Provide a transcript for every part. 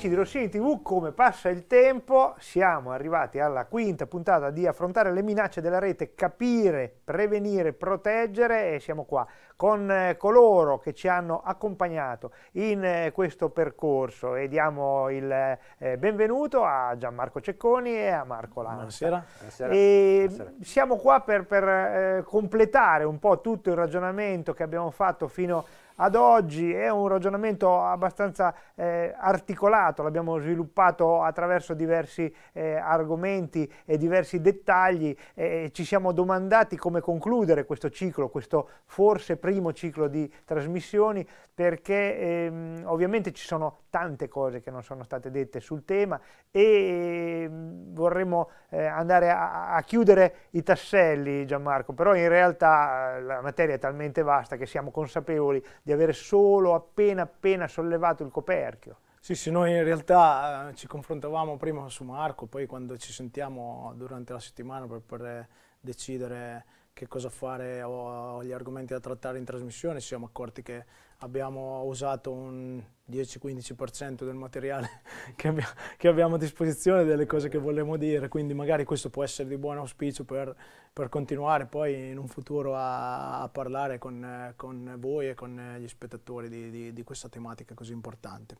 amici di Rossini TV, come passa il tempo, siamo arrivati alla quinta puntata di affrontare le minacce della rete, capire, prevenire, proteggere e siamo qua con eh, coloro che ci hanno accompagnato in eh, questo percorso e diamo il eh, benvenuto a Gianmarco Cecconi e a Marco Lanza. Buonasera. Buonasera. Buonasera. Siamo qua per, per completare un po' tutto il ragionamento che abbiamo fatto fino a ad oggi è un ragionamento abbastanza eh, articolato, l'abbiamo sviluppato attraverso diversi eh, argomenti e diversi dettagli e ci siamo domandati come concludere questo ciclo, questo forse primo ciclo di trasmissioni perché ehm, ovviamente ci sono tante cose che non sono state dette sul tema e ehm, vorremmo eh, andare a, a, chiudere i tasselli Gianmarco, però in realtà eh, la materia è talmente vasta che siamo consapevoli di avere solo appena appena sollevato il coperchio. Sì, sì, noi in realtà eh, ci confrontavamo prima su Marco, poi quando ci sentiamo durante la settimana per, per eh, decidere che cosa fare o gli argomenti da trattare in trasmissione, ci siamo accorti che abbiamo usato un 10-15% del materiale che, abbia, che, abbiamo a disposizione delle cose che volevamo dire, quindi magari questo può essere di buon auspicio per, per continuare poi in un futuro a, a parlare con, con, voi e con gli spettatori di, di, di questa tematica così importante.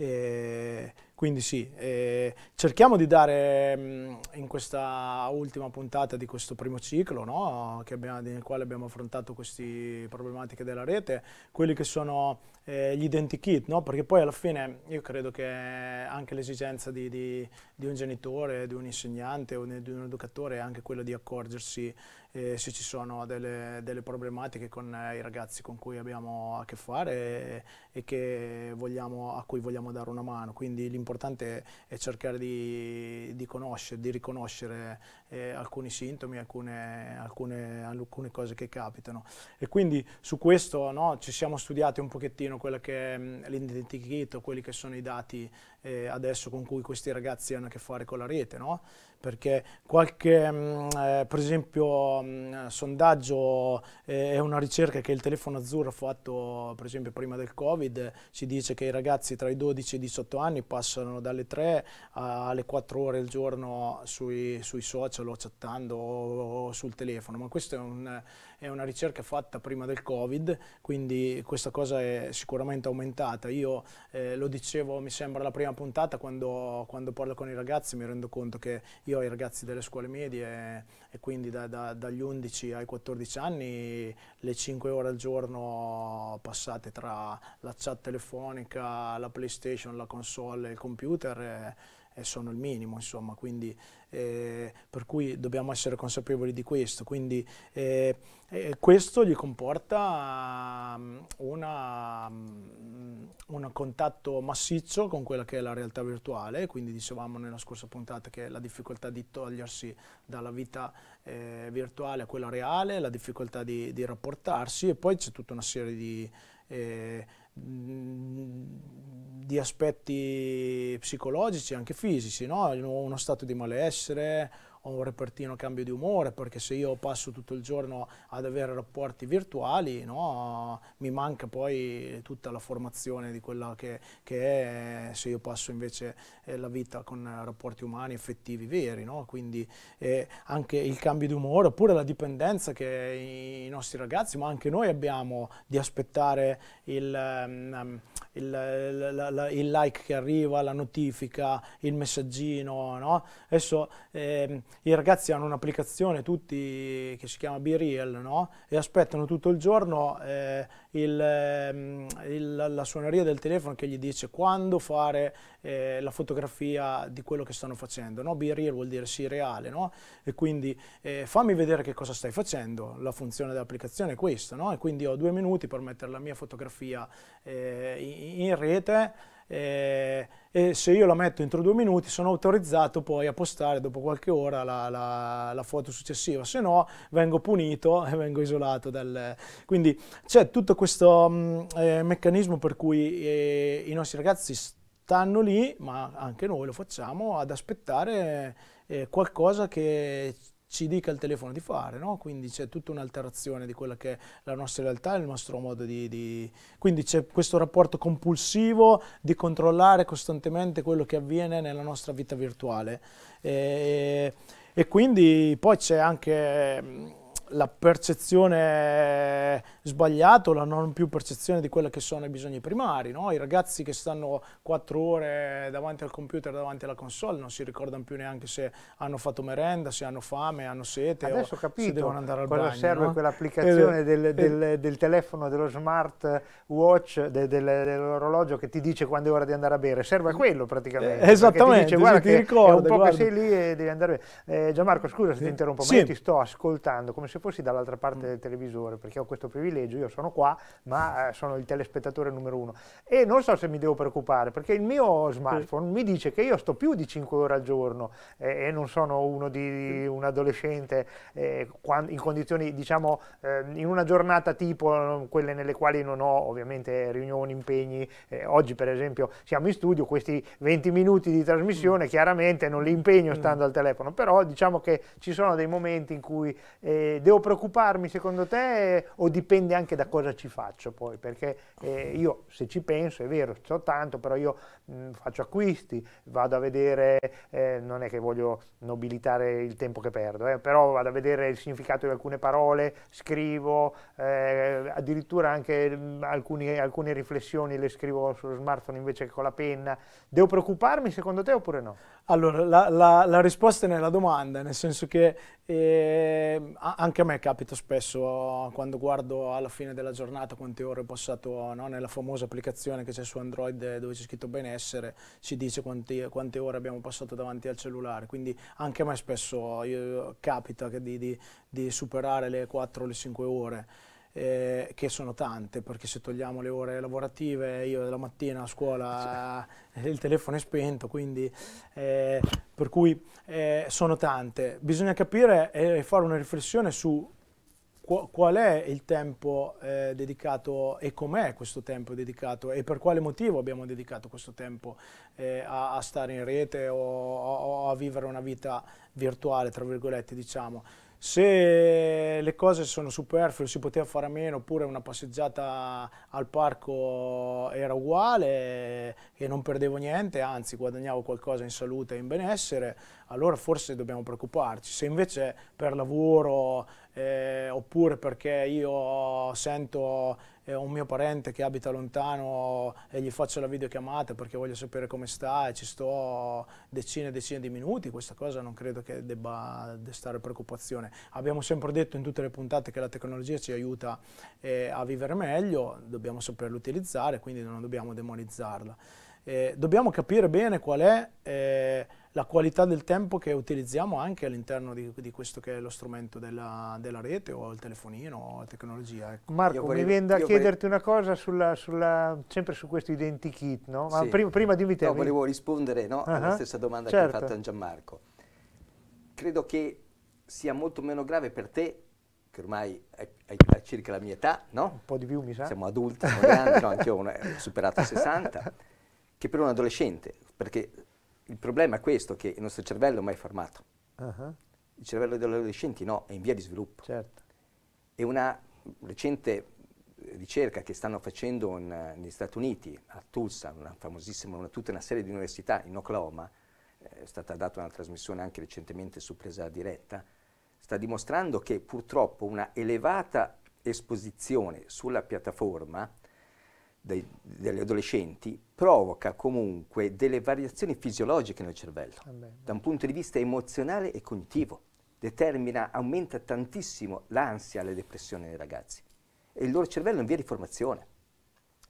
E quindi sì, eh, cerchiamo di dare mh, mhmm, in questa ultima puntata di questo primo ciclo, no? abbiamo, nel quale abbiamo affrontato queste problematiche della rete, quelli che sono eh, gli identikit, no? perché poi alla fine io credo che anche l'esigenza di, di, di, un genitore, di un insegnante o di un educatore è anche quella di accorgersi eh, se ci sono delle, delle, problematiche con eh, i ragazzi con cui abbiamo a che fare e, e vogliamo, a cui vogliamo dare una mano. Quindi l'importante è cercare di, di, conoscere, di riconoscere eh, alcuni sintomi, alcune, alcune, alcune, cose che capitano. E quindi su questo no, ci siamo studiati un pochettino quello che è mm, l'identichito, quelli che sono i dati eh, adesso con cui questi ragazzi hanno a che fare con la rete, no? perché qualche, mh, mm, eh, per esempio, mh, mm, sondaggio eh, è una ricerca che il Telefono Azzurro ha fatto, per esempio, prima del Covid, ci dice che i ragazzi tra i 12 e i 18 anni passano dalle 3 alle 4 ore al giorno sui, sui social o chattando o, o sul telefono, ma questo è un è una ricerca fatta prima del Covid, quindi questa cosa è sicuramente aumentata. Io eh, lo dicevo, mi sembra, la prima puntata quando, quando, parlo con i ragazzi mi rendo conto che io ho i ragazzi delle scuole medie e quindi da, da, dagli 11 ai 14 anni le 5 ore al giorno passate tra la chat telefonica, la PlayStation, la console, il computer... Eh, sono il minimo, insomma, quindi, eh, per cui dobbiamo essere consapevoli di questo. Quindi eh, eh, questo gli comporta mm, una, mm, un contatto massiccio con quella che è la realtà virtuale, quindi dicevamo nella scorsa puntata che la difficoltà di togliersi dalla vita eh, virtuale a quella reale, la difficoltà di, di rapportarsi e poi c'è tutta una serie di... Eh, di aspetti psicologici, anche fisici, no? uno stato di malessere, ho un repertino cambio di umore, perché se io passo tutto il giorno ad avere rapporti virtuali, no, mi manca poi tutta la formazione di quella che, che è se io passo invece eh, la vita con rapporti umani effettivi, veri, no? quindi eh, anche il cambio di umore, oppure la dipendenza che i nostri ragazzi, ma anche noi abbiamo di aspettare il... Um, il, la, la, il, like che arriva, la notifica, il messaggino, no? Adesso ehm, i ragazzi hanno un'applicazione tutti che si chiama BeReal no? e aspettano tutto il giorno eh, il, ehm, il, la suoneria del telefono che gli dice quando fare eh, la fotografia di quello che stanno facendo. No? Real vuol dire sì reale no? e quindi eh, fammi vedere che cosa stai facendo, la funzione dell'applicazione è questa no? e quindi ho due minuti per mettere la mia fotografia eh, in, in rete eh, e se io la metto entro due minuti sono autorizzato poi a postare dopo qualche ora la, la, la foto successiva, se no vengo punito e vengo isolato. Dal... Quindi c'è tutto questo mh, mm, eh, meccanismo per cui eh, i nostri ragazzi stanno lì, ma anche noi lo facciamo, ad aspettare eh, qualcosa che ci dica il telefono di fare, no? quindi c'è tutta un'alterazione di quella che è la nostra realtà, e il nostro modo di... di... quindi c'è questo rapporto compulsivo di controllare costantemente quello che avviene nella nostra vita virtuale. E, e quindi poi c'è anche la percezione sbagliata la non più percezione di quello che sono i bisogni primari. No? I ragazzi che stanno quattro ore davanti al computer, davanti alla console, non si ricordano più neanche se hanno fatto merenda, se hanno fame, hanno sete Adesso o capito, se devono andare al cosa bagno. serve no? quell'applicazione eh, del, eh. del, del, telefono, dello smart watch, de, del, dell'orologio che ti dice quando è ora di andare a bere. Serve a quello praticamente. Eh, esattamente, dice, guarda ti ricordo, un po' guarda. che sei lì e devi andare a bere. Eh, Gianmarco, scusa se ti interrompo, sì. ma io ti sto ascoltando come se se fossi dall'altra parte mm. del televisore, perché ho questo privilegio, io sono qua, ma eh, sono il telespettatore numero uno. E non so se mi devo preoccupare, perché il mio smartphone mm. mi dice che io sto più di 5 ore al giorno eh, e non sono uno di un adolescente eh, in condizioni, diciamo, eh, in una giornata tipo mm, quelle nelle quali non ho ovviamente riunioni, impegni. Eh, oggi per esempio siamo in studio, questi 20 minuti di trasmissione mm. chiaramente non li impegno mm. stando al telefono, però diciamo che ci sono dei momenti in cui eh, devo preoccuparmi secondo te o dipende anche da cosa ci faccio poi? Perché eh, io se ci penso è vero, so tanto, però io mh, mm, faccio acquisti, vado a vedere, eh, non è che voglio nobilitare il tempo che perdo, eh, però vado a vedere il significato di alcune parole, scrivo, eh, addirittura anche mh, mm, alcuni, alcune riflessioni le scrivo sullo smartphone invece che con la penna. Devo preoccuparmi secondo te oppure no? Allora, la, la, la risposta è nella domanda, nel senso che eh, anche anche a me capita spesso quando guardo alla fine della giornata quante ore ho passato no? nella famosa applicazione che c'è su Android dove c'è scritto benessere, ci dice quanti, quante ore abbiamo passato davanti al cellulare, quindi anche a me spesso io, capita di, di, di superare le 4 o le 5 ore eh, che sono tante, perché se togliamo le ore lavorative, io della mattina a scuola eh, sì. Eh, il telefono è spento, quindi eh, per cui eh, sono tante. Bisogna capire e fare una riflessione su qual è il tempo eh, dedicato e com'è questo tempo dedicato e per quale motivo abbiamo dedicato questo tempo eh, a, a, stare in rete o, o, a vivere una vita virtuale, tra virgolette, diciamo. Se le cose sono superflue, si poteva fare a meno, oppure una passeggiata al parco era uguale e non perdevo niente, anzi guadagnavo qualcosa in salute e in benessere, allora forse dobbiamo preoccuparci. Se invece per lavoro eh, oppure perché io sento eh, un mio parente che abita lontano e gli faccio la videochiamata perché voglio sapere come sta e ci sto decine e decine di minuti, questa cosa non credo che debba destare preoccupazione. Abbiamo sempre detto in tutte le puntate che la tecnologia ci aiuta eh, a vivere meglio, dobbiamo saperla utilizzare, quindi non dobbiamo demonizzarla. Eh, dobbiamo capire bene qual è eh, la qualità del tempo che utilizziamo anche all'interno di, di, questo che è lo strumento della, della rete o il telefonino o la tecnologia. Ecco. Marco, vorrei, mi viene da chiederti vorrei... una cosa sulla, sulla, sempre su questo identikit, no? Ma sì. prima, prima dimmi te. No, volevo rispondere no, uh -huh. alla stessa domanda certo. che hai fatto a Gianmarco. Credo che sia molto meno grave per te, che ormai hai circa la mia età, no? Un po' di più mi sa. Siamo adulti, moderni, no, anch'io ho superato 60, che per un adolescente, perché il problema è questo, che il nostro cervello è mai formato. Uh-huh. Il cervello degli adolescenti no, è in via di sviluppo. Certo. E una recente ricerca che stanno facendo in, negli Stati Uniti, a Tulsa, una famosissima, una, tutta una serie di università in Oklahoma, eh, è stata data una trasmissione anche recentemente su presa diretta, sta dimostrando che purtroppo una elevata esposizione sulla piattaforma dei, degli adolescenti provoca comunque delle variazioni fisiologiche nel cervello, ah da un punto di vista emozionale e cognitivo. Determina, aumenta tantissimo l'ansia, e la depressione dei ragazzi. E il loro cervello è in via di formazione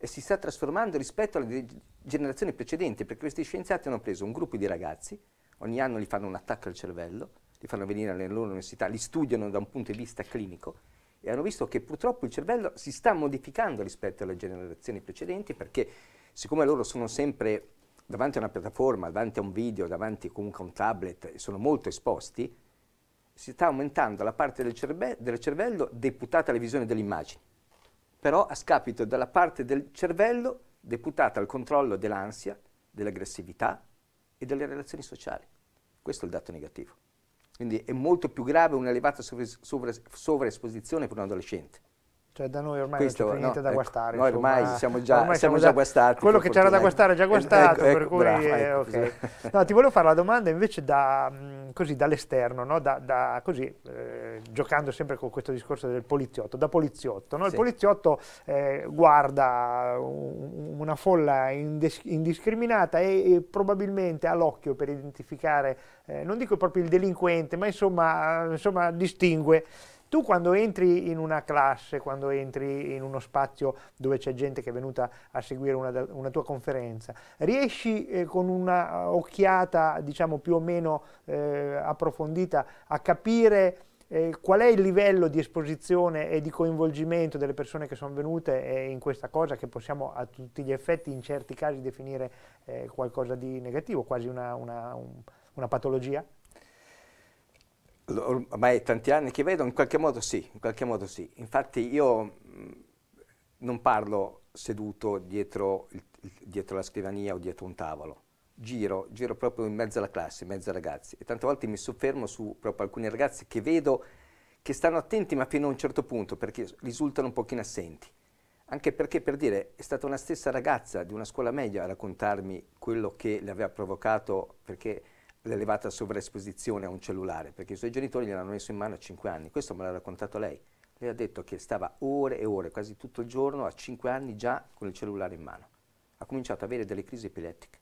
e si sta trasformando rispetto alle generazioni precedenti, perché questi scienziati hanno preso un gruppo di ragazzi, ogni anno gli fanno un attacco al cervello, li fanno venire alle loro università, li studiano da un punto di vista clinico e hanno visto che purtroppo il cervello si sta modificando rispetto alle generazioni precedenti perché siccome loro sono sempre davanti a una piattaforma, davanti a un video, davanti comunque a un tablet, sono molto esposti, si sta aumentando la parte del, cerve del cervello deputata alla visione delle immagini, però a scapito della parte del cervello deputata al controllo dell'ansia, dell'aggressività e delle relazioni sociali. Questo è il dato negativo. Quindi è molto più grave una elevata sovraesposizione per un adolescente. Cioè da noi ormai Questo, non c'è niente no, da ecco, guastare. Ecco, insomma, ormai siamo già, ormai siamo già guastati. Quello che c'era da guastare è già eh, guastato, ecco, ecco, bravo, è, eh, okay. no, ti volevo fare la domanda invece da, mm, così, dall'esterno, no? da, da, così, eh, giocando sempre con questo discorso del poliziotto, da poliziotto. No? Il sì. poliziotto eh, guarda una folla indes- indiscriminata e, e, probabilmente ha l'occhio per identificare, eh, non dico proprio il delinquente, ma insomma, insomma distingue. Tu quando entri in una classe, quando entri in uno spazio dove c'è gente che è venuta a seguire una, una tua conferenza, riesci eh, con una eh, occhiata, diciamo più o meno eh, approfondita, a capire eh, qual è il livello di esposizione e di coinvolgimento delle persone che sono venute eh, in questa cosa che possiamo a tutti gli effetti in certi casi definire eh, qualcosa di negativo, quasi una, una, un, una patologia? ormai tanti anni che vedo, in qualche modo sì, in qualche modo sì. Infatti io mm, non parlo seduto dietro, il, dietro la scrivania o dietro un tavolo. Giro, giro proprio in mezzo alla classe, in mezzo ai ragazzi e tante volte mi soffermo su proprio alcuni ragazzi che vedo che stanno attenti ma fino a un certo punto perché risultano un pochino assenti. Anche perché, per dire, è stata una stessa ragazza di una scuola media a raccontarmi quello che le aveva provocato perché l'elevata sovraesposizione a un cellulare, perché i suoi genitori gliel'hanno messo in mano a 5 anni, questo me l'ha raccontato lei. Lei ha detto che stava ore e ore, quasi tutto il giorno, a 5 anni già con il cellulare in mano. Ha cominciato ad avere delle crisi epilettiche,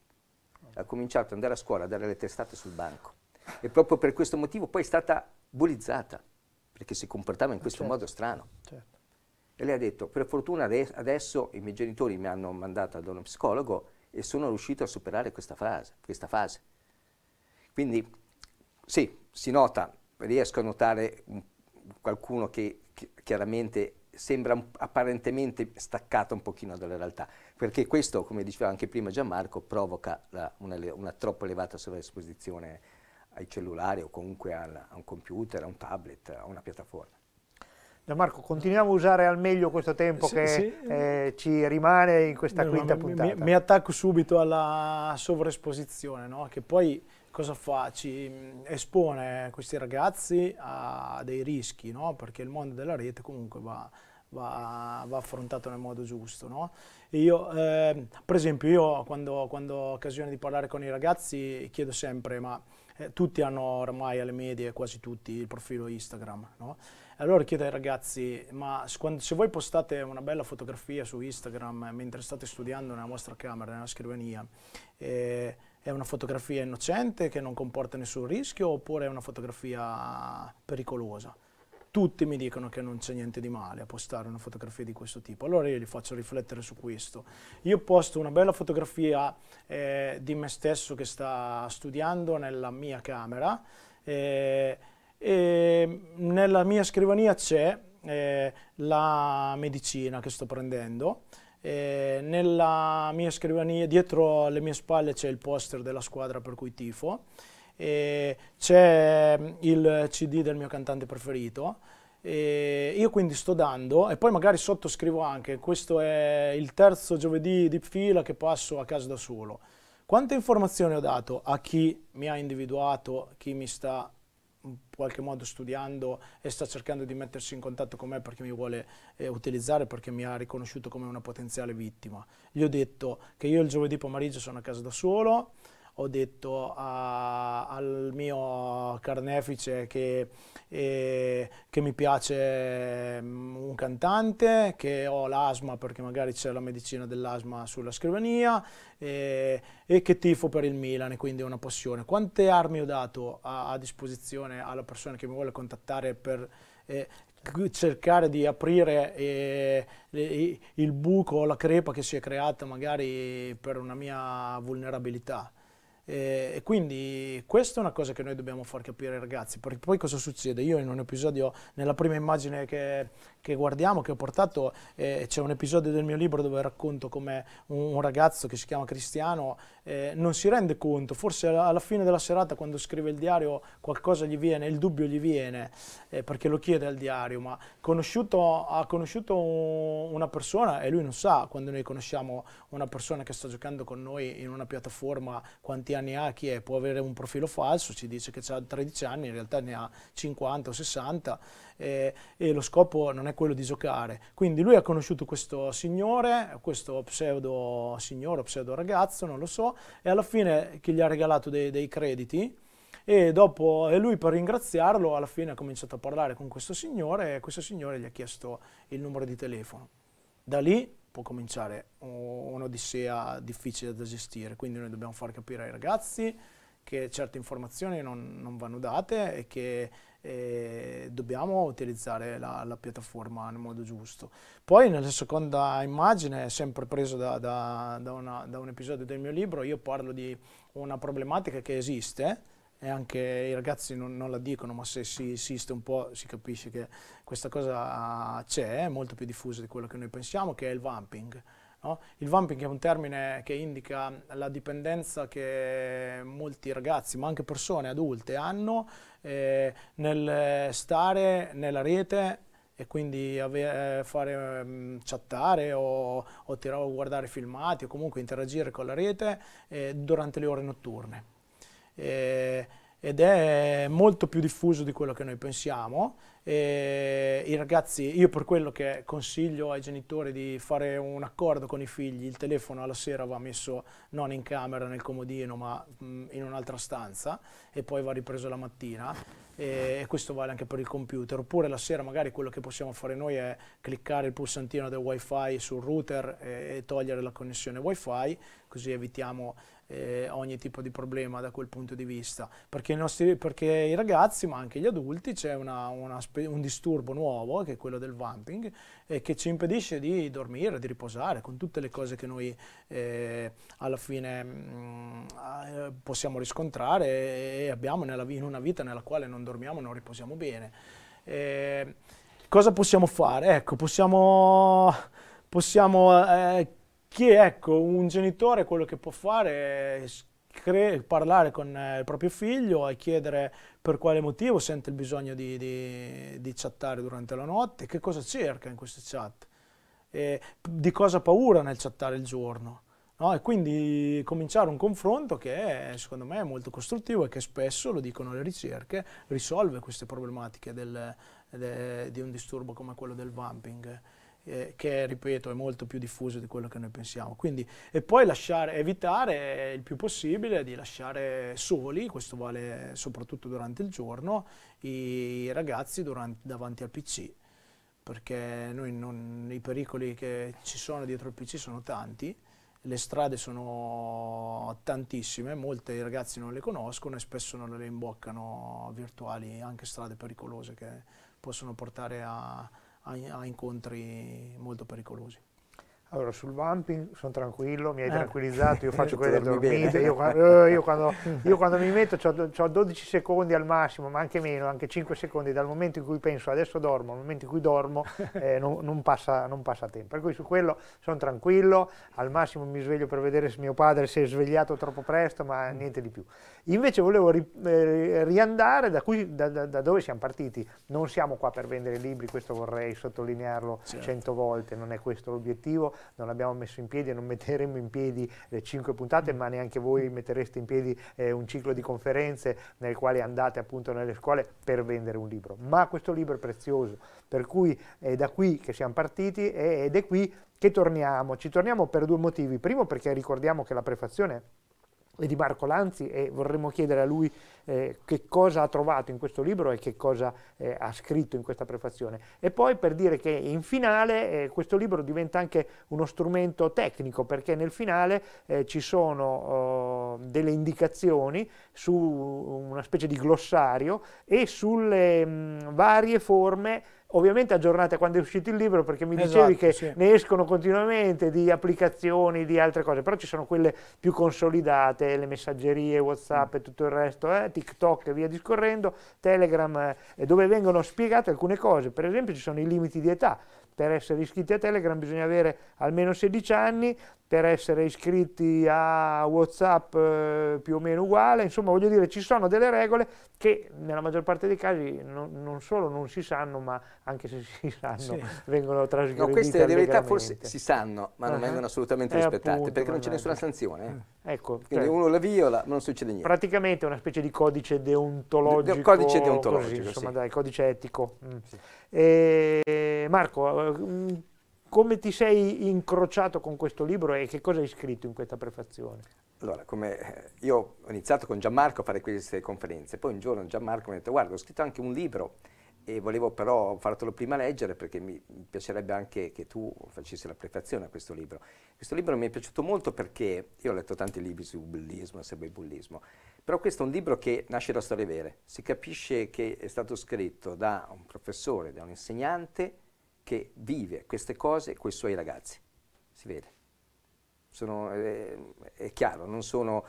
ha cominciato ad andare a scuola, a dare le testate sul banco. E proprio per questo motivo poi è stata bullizzata, perché si comportava in questo certo. modo strano. Certo. E lei ha detto, per fortuna adesso i miei genitori mi hanno mandato da uno psicologo e sono riuscito a superare questa fase. Questa fase quindi sì, si nota, riesco a notare qualcuno che chiaramente sembra apparentemente staccato un pochino dalla realtà, perché questo, come diceva anche prima Gianmarco, provoca la, una, una, troppo elevata sovraesposizione ai cellulari o comunque al, a un computer, a un tablet, a una piattaforma. Gianmarco, continuiamo a usare al meglio questo tempo sì, che sì. Eh, ci rimane in questa no, quinta puntata. Mi, mi, attacco subito alla sovraesposizione, no? che poi cosa fa? Ci mm, espone questi ragazzi a dei rischi, no? perché il mondo della rete comunque va, va, va affrontato nel modo giusto. No? Io, eh, per esempio, io quando, quando, ho occasione di parlare con i ragazzi chiedo sempre, ma eh, tutti hanno ormai alle medie, quasi tutti, il profilo Instagram. No? Allora chiedo ai ragazzi, ma se voi postate una bella fotografia su Instagram mentre state studiando nella vostra camera, nella scrivania, eh, è una fotografia innocente che non comporta nessun rischio oppure è una fotografia pericolosa. Tutti mi dicono che non c'è niente di male a postare una fotografia di questo tipo, allora io li faccio riflettere su questo. Io posto una bella fotografia eh, di me stesso che sta studiando nella mia camera eh, e nella mia scrivania c'è eh, la medicina che sto prendendo e eh, nella mia scrivania, dietro alle mie spalle, c'è il poster della squadra per cui tifo, c'è mm, il CD del mio cantante preferito. E io quindi sto dando, e poi magari sottoscrivo anche, questo è il terzo giovedì di fila che passo a casa da solo. Quante informazioni ho dato a chi mi ha individuato, chi mi sta in qualche modo studiando e sta cercando di mettersi in contatto con me perché mi vuole eh, utilizzare, perché mi ha riconosciuto come una potenziale vittima. Gli ho detto che io il giovedì pomeriggio sono a casa da solo, ho detto a, al mio carnefice che, eh, che mi piace mm, un cantante, che ho l'asma perché magari c'è la medicina dell'asma sulla scrivania eh, e che tifo per il Milan e quindi è una passione. Quante armi ho dato a, a disposizione alla persona che mi vuole contattare per... Eh, cercare di aprire eh, il buco o la crepa che si è creata magari per una mia vulnerabilità. Eh, e quindi questa è una cosa che noi dobbiamo far capire ai ragazzi, perché poi cosa succede? Io in un episodio, nella prima immagine che, che guardiamo, che ho portato, eh, c'è un episodio del mio libro dove racconto come un, un, ragazzo che si chiama Cristiano eh, non si rende conto, forse alla fine della serata quando scrive il diario qualcosa gli viene, il dubbio gli viene eh, perché lo chiede al diario, ma conosciuto, ha conosciuto una persona e lui non sa quando noi conosciamo una persona che sta giocando con noi in una piattaforma quanti anni ha, chi è, può avere un profilo falso, ci dice che ha 13 anni, in realtà ne ha 50 o 60 eh, e lo scopo non è quello di giocare. Quindi lui ha conosciuto questo signore, questo pseudo signore, pseudo ragazzo, non lo so, e alla fine che gli ha regalato dei, dei crediti e, dopo, e lui per ringraziarlo alla fine ha cominciato a parlare con questo signore e questo signore gli ha chiesto il numero di telefono. Da lì può cominciare un'odissea difficile da gestire, quindi noi dobbiamo far capire ai ragazzi che certe informazioni non, non vanno date e che eh, dobbiamo utilizzare la, la, piattaforma nel modo giusto. Poi nella seconda immagine, sempre presa da, da, da, una, da un episodio del mio libro, io parlo di una problematica che esiste, e anche i ragazzi non, non, la dicono, ma se si insiste un po' si capisce che questa cosa c'è, è molto più diffusa di quello che noi pensiamo, che è il vamping. No? Il vamping è un termine che indica la dipendenza che molti ragazzi, ma anche persone adulte, hanno eh, nel stare nella rete e quindi avere, eh, fare, um, chattare o, o, tirare, guardare filmati o comunque interagire con la rete eh, durante le ore notturne. Eh, ed è molto più diffuso di quello che noi pensiamo. E I ragazzi, io per quello che consiglio ai genitori di fare un accordo con i figli, il telefono alla sera va messo non in camera, nel comodino, ma mm, in un'altra stanza e poi va ripreso la mattina e questo vale anche per il computer. Oppure la sera magari quello che possiamo fare noi è cliccare il pulsantino del wifi sul router e, togliere la connessione wifi, così evitiamo eh, ogni tipo di problema da quel punto di vista, perché i, nostri, perché i ragazzi, ma anche gli adulti, c'è una, una, un disturbo nuovo che è quello del vamping eh, che ci impedisce di dormire, di riposare, con tutte le cose che noi eh, alla fine mh, mm, eh, possiamo riscontrare e abbiamo nella, in una vita nella quale non dormiamo, non riposiamo bene. Eh, cosa possiamo fare? Ecco, possiamo possiamo eh, che ecco, un genitore quello che può fare è parlare con eh, il proprio figlio e chiedere per quale motivo sente il bisogno di, di, di chattare durante la notte, che cosa cerca in queste chat, e di cosa ha paura nel chattare il giorno. No? E quindi cominciare un confronto che è, secondo me è molto costruttivo e che spesso, lo dicono le ricerche, risolve queste problematiche del, de, di un disturbo come quello del vamping eh, che ripeto è molto più diffuso di quello che noi pensiamo. Quindi, e poi lasciare, evitare il più possibile di lasciare soli, questo vale soprattutto durante il giorno, i ragazzi durante, davanti al PC, perché non, i pericoli che ci sono dietro il PC sono tanti le strade sono tantissime, molte i ragazzi non le conoscono e spesso non le imboccano virtuali, anche strade pericolose che possono portare a, a, incontri molto pericolosi. Allora, sul vamping sono tranquillo, mi hai eh. tranquillizzato, io faccio quelle dormite, io, eh, io, quando, io, quando, mi metto ho, 12 secondi al massimo, ma anche meno, anche 5 secondi, dal momento in cui penso adesso dormo, al momento in cui dormo eh, non, non, passa, non, passa, tempo. Per cui su quello sono tranquillo, al massimo mi sveglio per vedere se mio padre si è svegliato troppo presto, ma mm. niente di più. Invece volevo ri, eh, riandare da, cui, da, da, da, dove siamo partiti, non siamo qua per vendere libri, questo vorrei sottolinearlo certo. 100 volte, non è questo l'obiettivo non abbiamo messo in piedi e non metteremo in piedi le cinque puntate, mm. ma neanche voi mettereste in piedi eh, un ciclo di conferenze nel quale andate appunto nelle scuole per vendere un libro. Ma questo libro è prezioso, per cui è da qui che siamo partiti ed è qui che torniamo. Ci torniamo per due motivi. Primo perché ricordiamo che la prefazione e di Marco Lanzi e vorremmo chiedere a lui eh, che cosa ha trovato in questo libro e che cosa eh, ha scritto in questa prefazione. E poi per dire che in finale eh, questo libro diventa anche uno strumento tecnico perché nel finale eh, ci sono oh, delle indicazioni su una specie di glossario e sulle mh, mm, varie forme Ovviamente aggiornate quando è uscito il libro perché mi dicevi esatto, che sì. ne escono continuamente di applicazioni, di altre cose, però ci sono quelle più consolidate, le messaggerie, Whatsapp mm. e tutto il resto, eh, TikTok e via discorrendo, Telegram, eh, dove vengono spiegate alcune cose. Per esempio ci sono i limiti di età, per essere iscritti a Telegram bisogna avere almeno 16 anni, per essere iscritti a Whatsapp eh, più o meno uguale, insomma voglio dire ci sono delle regole che nella maggior parte dei casi no, non solo non si sanno, ma anche se si sanno sì. vengono trasgredite. No, queste in realtà forse si sanno, ma non uh ah, -huh. Ah. vengono assolutamente eh, rispettate, appunto, perché non c'è nessuna sanzione. Eh. eh. Ecco, Quindi cioè, uno la viola, ma non succede niente. Praticamente è una specie di codice deontologico. De, de, codice deontologico, così, sì. insomma dai, codice etico. Mm. Sì. Eh, Marco, mm, come ti sei incrociato con questo libro e che cosa hai scritto in questa prefazione? Allora, come eh, io ho iniziato con Gianmarco a fare queste conferenze, poi un giorno Gianmarco mi ha detto guarda ho scritto anche un libro e volevo però fartelo prima leggere perché mi piacerebbe anche che tu facessi la prefazione a questo libro. Questo libro mi è piaciuto molto perché io ho letto tanti libri sul bullismo, sul bullismo, però questo è un libro che nasce da storie vere. Si capisce che è stato scritto da un professore, da un insegnante che vive queste cose con i suoi ragazzi. Si vede. Sono, è, eh, è chiaro, non sono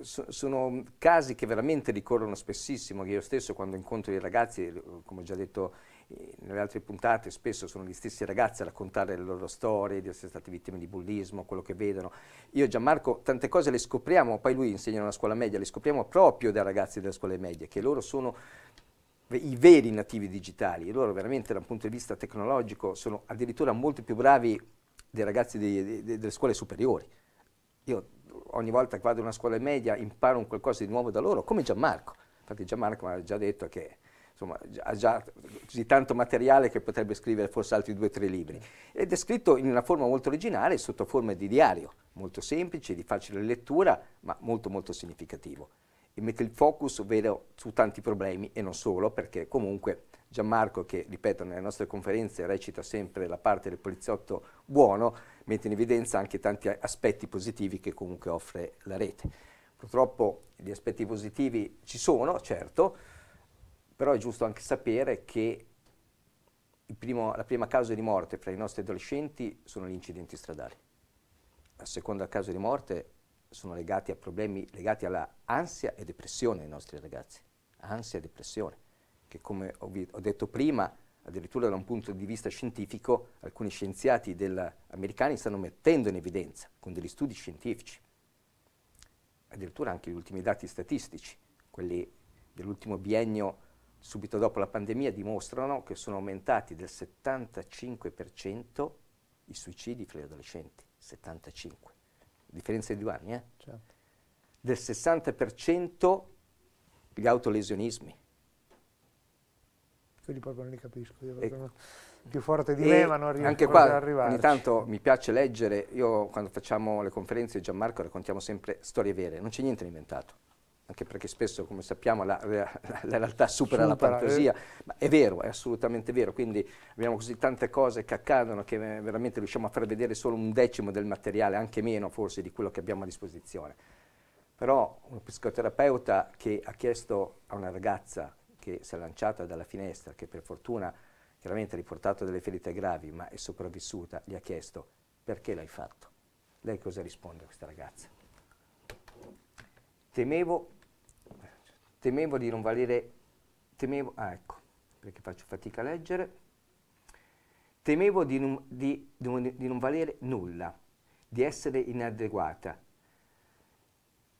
so, sono casi che veramente ricorrono spessissimo, io stesso quando incontro i ragazzi, eh, come ho già detto eh, nelle altre puntate, spesso sono gli stessi ragazzi a raccontare le loro storie, di essere stati vittime di bullismo, quello che vedono. Io e Gianmarco tante cose le scopriamo, poi lui insegna nella scuola media, le scopriamo proprio dai ragazzi delle scuole medie, che loro sono i veri nativi digitali, loro veramente dal punto di vista tecnologico sono addirittura molto più bravi dei ragazzi di, di, delle scuole superiori. Io ogni volta che vado a una scuola media imparo un qualcosa di nuovo da loro, come Gianmarco. Infatti Gianmarco mi ha già detto che insomma, ha già così tanto materiale che potrebbe scrivere forse altri due o tre libri. Ed è scritto in una forma molto originale, sotto forma di diario, molto semplice, di facile lettura, ma molto molto significativo. E mette il focus, ovvero, su tanti problemi e non solo, perché comunque Gianmarco, che ripeto nelle nostre conferenze recita sempre la parte del poliziotto buono, mette in evidenza anche tanti aspetti positivi che comunque offre la rete. Purtroppo gli aspetti positivi ci sono, certo, però è giusto anche sapere che primo, la prima causa di morte fra i nostri adolescenti sono gli incidenti stradali. La seconda causa di morte sono legati a problemi legati alla ansia e depressione dei nostri ragazzi, ansia e depressione che come ho, ho detto prima, addirittura da un punto di vista scientifico, alcuni scienziati americani stanno mettendo in evidenza con degli studi scientifici, addirittura anche gli ultimi dati statistici, quelli dell'ultimo biennio subito dopo la pandemia, dimostrano che sono aumentati del 75% i suicidi fra gli adolescenti, 75, differenza di due anni, eh? certo. del 60% gli autolesionismi, quindi proprio non li capisco, io sono più forte di me ma non riesco anche qua, ad arrivarci. Ogni tanto mi piace leggere, io quando facciamo le conferenze di Gianmarco raccontiamo sempre storie vere, non c'è niente inventato, anche perché spesso come sappiamo la, la, la realtà supera, supera, la fantasia, eh. ma è vero, è assolutamente vero, quindi abbiamo così tante cose che accadono che veramente riusciamo a far vedere solo un decimo del materiale, anche meno forse di quello che abbiamo a disposizione. Però un psicoterapeuta che ha chiesto a una ragazza che si è lanciata dalla finestra, che per fortuna chiaramente ha riportato delle ferite gravi, ma è sopravvissuta, gli ha chiesto perché l'hai fatto. Lei cosa risponde a questa ragazza? Temevo, temevo di non valere, temevo, ah ecco, perché faccio fatica a leggere, temevo di non, di, di non valere nulla, di essere inadeguata,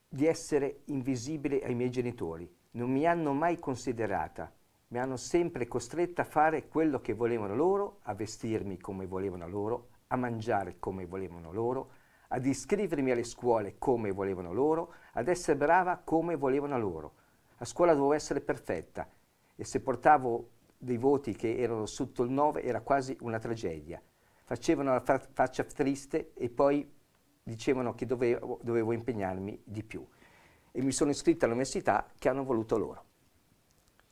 di essere invisibile ai miei genitori, non mi hanno mai considerata, mi hanno sempre costretta a fare quello che volevano loro, a vestirmi come volevano loro, a mangiare come volevano loro, ad iscrivermi alle scuole come volevano loro, ad essere brava come volevano loro. A scuola dovevo essere perfetta e se portavo dei voti che erano sotto il 9 era quasi una tragedia. Facevano la faccia triste e poi dicevano che dovevo, dovevo impegnarmi di più e mi sono iscritto all'università che hanno voluto loro.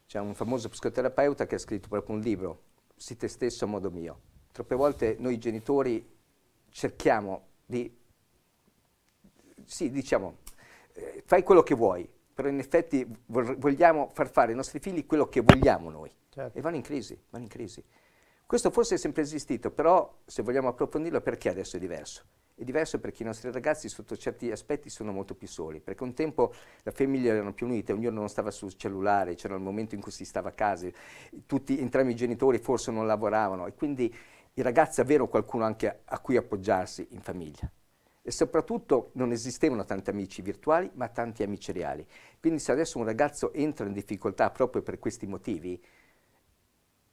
C'è un famoso psicoterapeuta che ha scritto proprio un libro, Si te stesso a modo mio. Troppe volte noi genitori cerchiamo di, sì, diciamo, eh, fai quello che vuoi, però in effetti vogliamo far fare ai nostri figli quello che vogliamo noi. Certo. E vanno in crisi, vanno in crisi. Questo forse è sempre esistito, però se vogliamo approfondirlo perché adesso è diverso? È diverso perché i nostri ragazzi sotto certi aspetti sono molto più soli, perché un tempo la famiglia erano più unite, ognuno non stava sul cellulare, c'era il momento in cui si stava a casa, tutti, entrambi i genitori forse non lavoravano e quindi i ragazzi avevano qualcuno anche a cui appoggiarsi in famiglia. E soprattutto non esistevano tanti amici virtuali, ma tanti amici reali. Quindi se adesso un ragazzo entra in difficoltà proprio per questi motivi,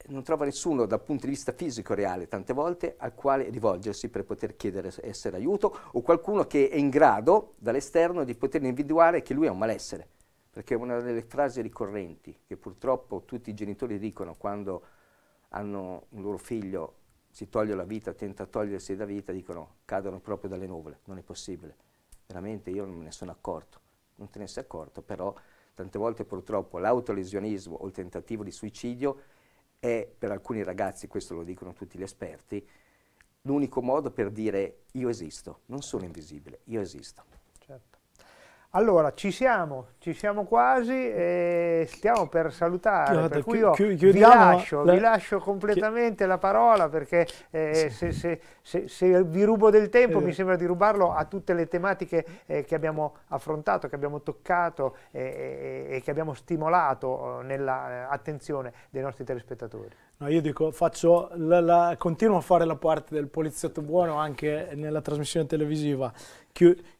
non trova nessuno dal punto di vista fisico reale tante volte al quale rivolgersi per poter chiedere essere aiuto o qualcuno che è in grado dall'esterno di poter individuare che lui è un malessere. Perché una delle frasi ricorrenti che purtroppo tutti i genitori dicono quando hanno un loro figlio si toglie la vita, tenta di togliersi la vita, dicono cadono proprio dalle nuvole, non è possibile. Veramente io non me ne sono accorto, non te ne sei accorto, però tante volte purtroppo l'autolesionismo o il tentativo di suicidio è per alcuni ragazzi, questo lo dicono tutti gli esperti, l'unico modo per dire io esisto, non sono invisibile, io esisto. Allora, ci siamo, ci siamo quasi e stiamo per salutare, Guarda, per cui io chi, chi, vi, lascio, la... vi lascio, completamente chi... la parola perché eh, sì. se, se, se, se, vi rubo del tempo eh. mi sembra di rubarlo a tutte le tematiche eh, che abbiamo affrontato, che abbiamo toccato eh, eh, e che abbiamo stimolato eh, nell'attenzione dei nostri telespettatori. No, io dico, faccio la, la, continuo a fare la parte del poliziotto buono anche nella trasmissione televisiva.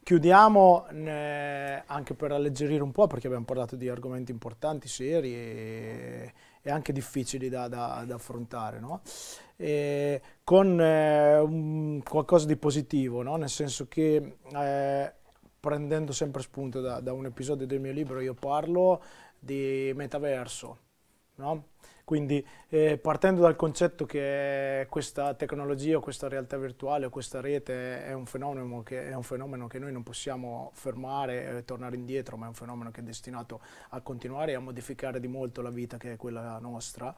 Chiudiamo eh, anche per alleggerire un po', perché abbiamo parlato di argomenti importanti, seri e, e anche difficili da, da, da affrontare, no? e, con eh, un, qualcosa di positivo, no? nel senso che eh, prendendo sempre spunto da, da un episodio del mio libro, io parlo di metaverso. No? Quindi eh, partendo dal concetto che questa tecnologia, questa realtà virtuale, questa rete è un fenomeno che, è un fenomeno che noi non possiamo fermare e tornare indietro, ma è un fenomeno che è destinato a continuare e a modificare di molto la vita che è quella nostra.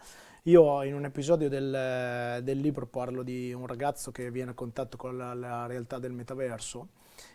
Io in un episodio del, del, libro parlo di un ragazzo che viene a contatto con la, la, realtà del metaverso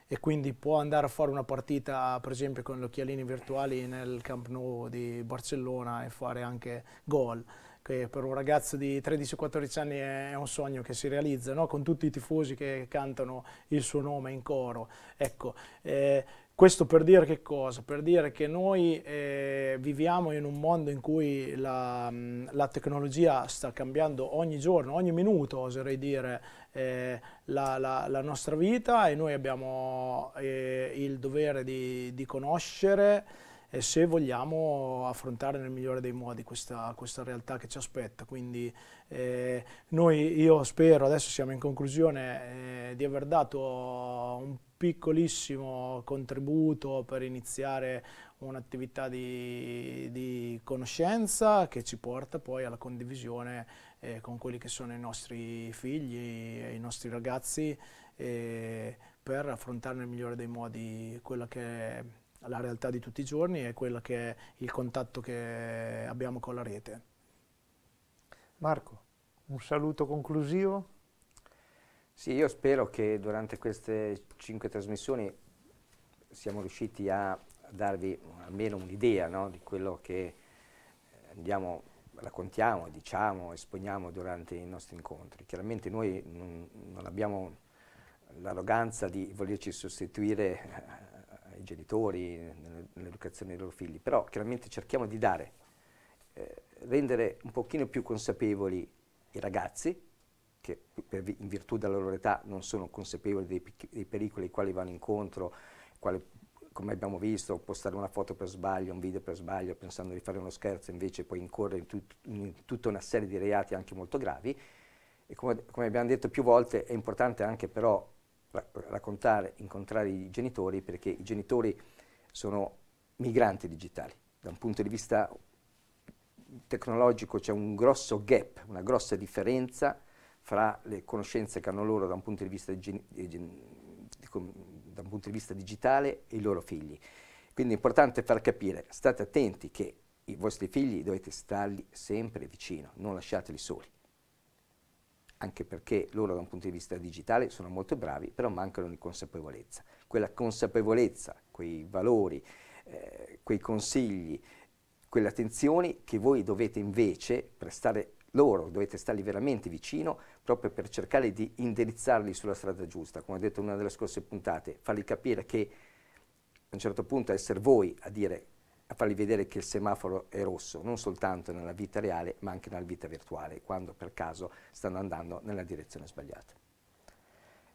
e quindi può andare a fare una partita per esempio con gli occhialini virtuali nel Camp Nou di Barcellona e fare anche gol che per un ragazzo di 13-14 anni è un sogno che si realizza, no? con tutti i tifosi che cantano il suo nome in coro. Ecco, eh, questo per dire che cosa? Per dire che noi eh, viviamo in un mondo in cui la, la, tecnologia sta cambiando ogni giorno, ogni minuto oserei dire, eh, la, la, la, nostra vita e noi abbiamo eh, il dovere di, di conoscere e se vogliamo affrontare nel migliore dei modi questa, questa realtà che ci aspetta. Quindi eh, noi, io spero, adesso siamo in conclusione, eh, di aver dato un piccolissimo contributo per iniziare un'attività di, di, conoscenza che ci porta poi alla condivisione eh, con quelli che sono i nostri figli e i nostri ragazzi eh, per affrontare nel migliore dei modi quella che è la realtà di tutti i giorni e quello che è il contatto che abbiamo con la rete. Marco, un saluto conclusivo? Sì, io spero che durante queste cinque trasmissioni siamo riusciti a darvi almeno un'idea no, di quello che eh, andiamo, raccontiamo, diciamo, esponiamo durante i nostri incontri. Chiaramente noi non, non abbiamo l'arroganza di volerci sostituire eh, ai genitori nell'educazione dei loro figli, però chiaramente cerchiamo di dare eh, rendere un pochino più consapevoli i ragazzi, che in virtù della loro età non sono consapevoli dei, dei pericoli ai quali vanno incontro, quale, come abbiamo visto, postare una foto per sbaglio, un video per sbaglio, pensando di fare uno scherzo, invece poi incorrere in, tut, in tutta una serie di reati anche molto gravi. E come, come abbiamo detto più volte, è importante anche però raccontare, incontrare i genitori, perché i genitori sono migranti digitali, da un punto di vista tecnologico c'è un grosso gap, una grossa differenza fra le conoscenze che hanno loro da un punto di vista, di, di, di, un punto di vista digitale e i loro figli. Quindi è importante far capire, state attenti che i vostri figli dovete starli sempre vicino, non lasciateli soli. Anche perché loro da un punto di vista digitale sono molto bravi, però mancano di consapevolezza. Quella consapevolezza, quei valori, eh, quei consigli, quelle attenzioni che voi dovete invece prestare loro, dovete stargli veramente vicino proprio per cercare di indirizzarli sulla strada giusta, come ho detto in una delle scorse puntate, fargli capire che a un certo punto essere voi a dire a fargli vedere che il semaforo è rosso, non soltanto nella vita reale, ma anche nella vita virtuale, quando per caso stanno andando nella direzione sbagliata.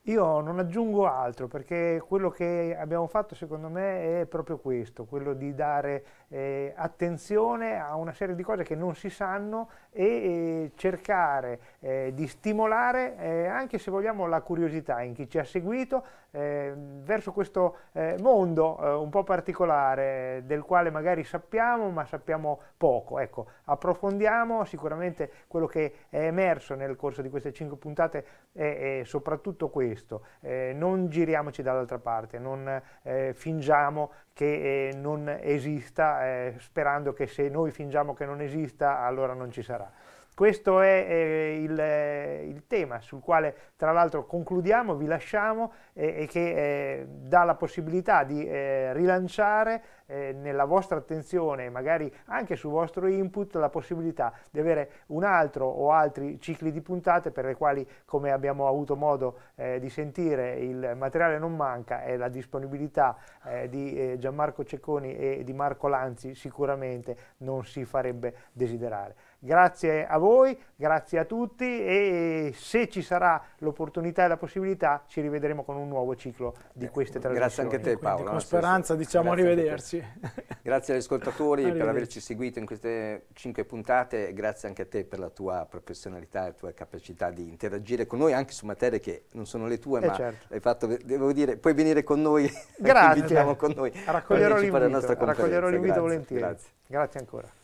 Io non aggiungo altro perché quello che abbiamo fatto secondo me è proprio questo, quello di dare eh, attenzione a una serie di cose che non si sanno e eh, cercare eh, di stimolare eh, anche se vogliamo la curiosità in chi ci ha seguito eh, verso questo eh, mondo un po' particolare del quale magari sappiamo ma sappiamo poco. Ecco, approfondiamo sicuramente quello che è emerso nel corso di queste cinque puntate è, soprattutto questo, non giriamoci dall'altra parte, non fingiamo che non esista eh, sperando che se noi fingiamo che non esista allora non ci sarà. Questo è eh, il, il, tema sul quale tra l'altro concludiamo, vi lasciamo e, e che eh, dà la possibilità di eh, rilanciare eh, nella vostra attenzione, magari anche sul vostro input, la possibilità di avere un altro o altri cicli di puntate per le quali, come abbiamo avuto modo eh, di sentire, il materiale non manca e la disponibilità eh, di eh, Gianmarco Cecconi e di Marco Lanzi sicuramente non si farebbe desiderare. Grazie a voi, grazie a tutti e se ci sarà l'opportunità e la possibilità ci rivedremo con un nuovo ciclo di queste trasmissioni. Grazie anche a te Paolo. Quindi, con speranza diciamo grazie arrivederci. Grazie agli ascoltatori per averci seguito in queste cinque puntate e grazie anche a te per la tua professionalità e la tua capacità di interagire con noi anche su materie che non sono le tue eh ma certo. hai fatto, devo dire, puoi venire con noi. Grazie. con noi. Raccoglierò l'invito, raccoglierò l'invito volentieri. Grazie. grazie ancora.